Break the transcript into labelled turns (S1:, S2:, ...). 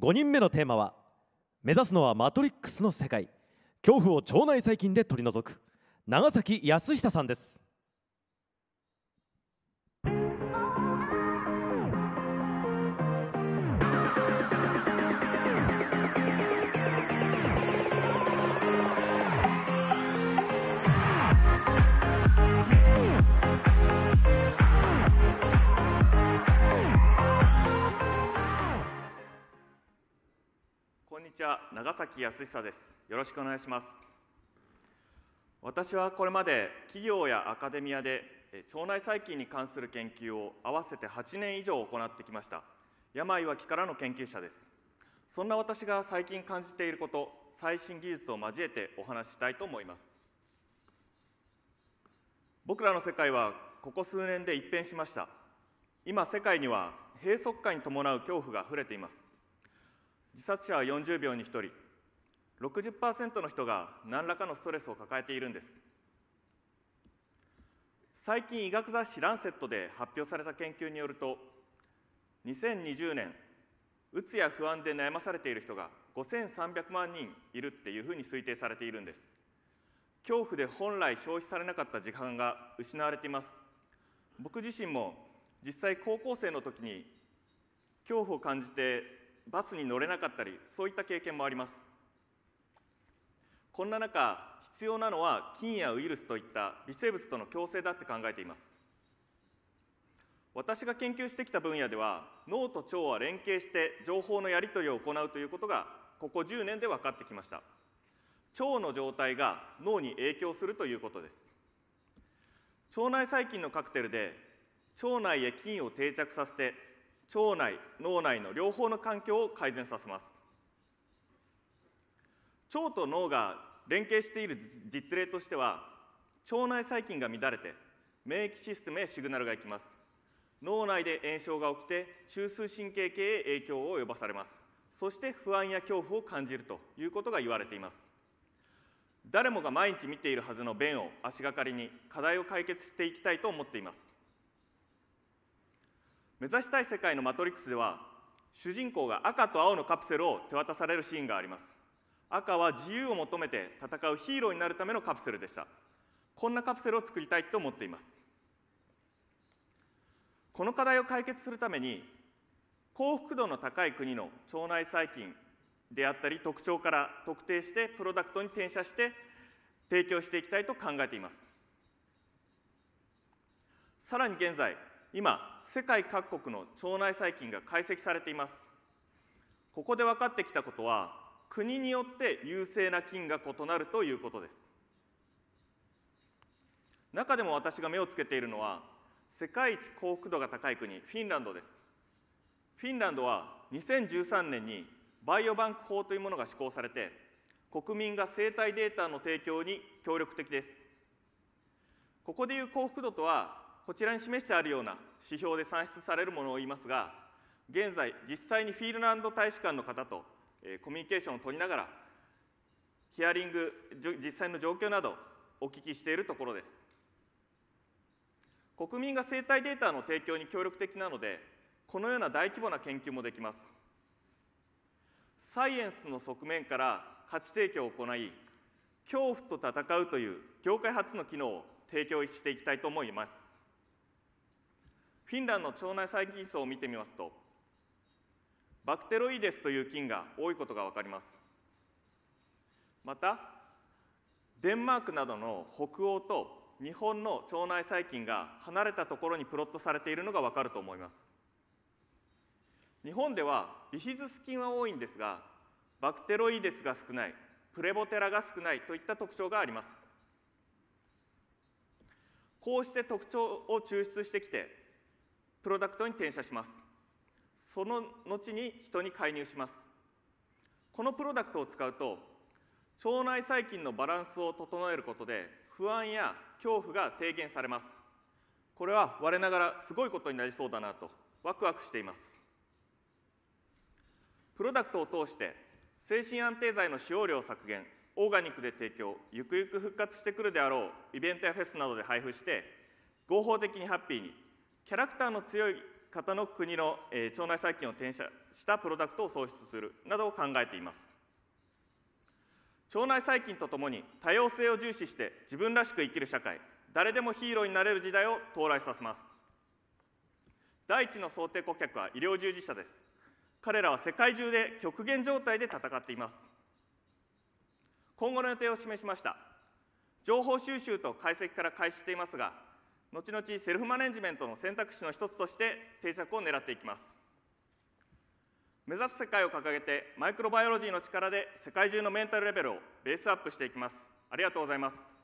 S1: 5人目のテーマは目指すのはマトリックスの世界恐怖を腸内細菌で取り除く長崎康久さんですちは長崎康久ですよろしくお願いします私はこれまで企業やアカデミアで腸内細菌に関する研究を合わせて8年以上行ってきました病は気からの研究者ですそんな私が最近感じていること最新技術を交えてお話ししたいと思います僕らの世界はここ数年で一変しました今世界には閉塞感に伴う恐怖が溢れています自殺者は40秒に1人60%の人が何らかのストレスを抱えているんです最近医学雑誌「ランセット」で発表された研究によると2020年うつや不安で悩まされている人が5300万人いるっていうふうに推定されているんです恐怖で本来消費されなかった時間が失われています僕自身も実際高校生の時に恐怖を感じてバスに乗れなかったりそういった経験もありますこんな中必要なのは菌やウイルスといった微生物との共生だって考えています私が研究してきた分野では脳と腸は連携して情報のやり取りを行うということがここ10年で分かってきました腸の状態が脳に影響するということです腸内細菌のカクテルで腸内へ菌を定着させて腸内脳内の両方の環境を改善させます腸と脳が連携している実例としては腸内細菌が乱れて免疫システムへシグナルがいきます脳内で炎症が起きて中枢神経系へ影響を及ばされますそして不安や恐怖を感じるということが言われています誰もが毎日見ているはずの便を足がかりに課題を解決していきたいと思っています目指したい世界のマトリックスでは主人公が赤と青のカプセルを手渡されるシーンがあります赤は自由を求めて戦うヒーローになるためのカプセルでしたこんなカプセルを作りたいと思っていますこの課題を解決するために幸福度の高い国の腸内細菌であったり特徴から特定してプロダクトに転写して提供していきたいと考えていますさらに現在今世界各国の腸内細菌が解析されていますここで分かってきたことは国によって優勢な菌が異なるということです中でも私が目をつけているのは世界一幸福度が高い国フィンランドですフィンランドは2013年にバイオバンク法というものが施行されて国民が生体データの提供に協力的ですここでいう幸福度とはこちらに示してあるような指標で算出されるものを言いますが、現在、実際にフィールランド大使館の方とコミュニケーションを取りながら、ヒアリング、実際の状況などお聞きしているところです。国民が生態データの提供に協力的なので、このような大規模な研究もできます。サイエンスの側面から価値提供を行い、恐怖と戦うという業界初の機能を提供していきたいと思います。フィンランドの腸内細菌層を見てみますとバクテロイデスという菌が多いことが分かりますまたデンマークなどの北欧と日本の腸内細菌が離れたところにプロットされているのが分かると思います日本ではビフィズス菌は多いんですがバクテロイデスが少ないプレボテラが少ないといった特徴がありますこうして特徴を抽出してきてプロダクトに転写しますその後に人に介入しますこのプロダクトを使うと腸内細菌のバランスを整えることで不安や恐怖が低減されますこれは我ながらすごいことになりそうだなとワクワクしていますプロダクトを通して精神安定剤の使用量削減オーガニックで提供ゆくゆく復活してくるであろうイベントやフェスなどで配布して合法的にハッピーにキャラクターの強い方の国の、え腸内細菌を転写したプロダクトを創出するなどを考えています腸内細菌とともに多様性を重視して自分らしく生きる社会誰でもヒーローになれる時代を到来させます第一の想定顧客は医療従事者です彼らは世界中で極限状態で戦っています今後の予定を示しました情報収集と解析から開始していますが後々セルフマネジメントの選択肢の一つとして定着を狙っていきます目指す世界を掲げてマイクロバイオロジーの力で世界中のメンタルレベルをベースアップしていきますありがとうございます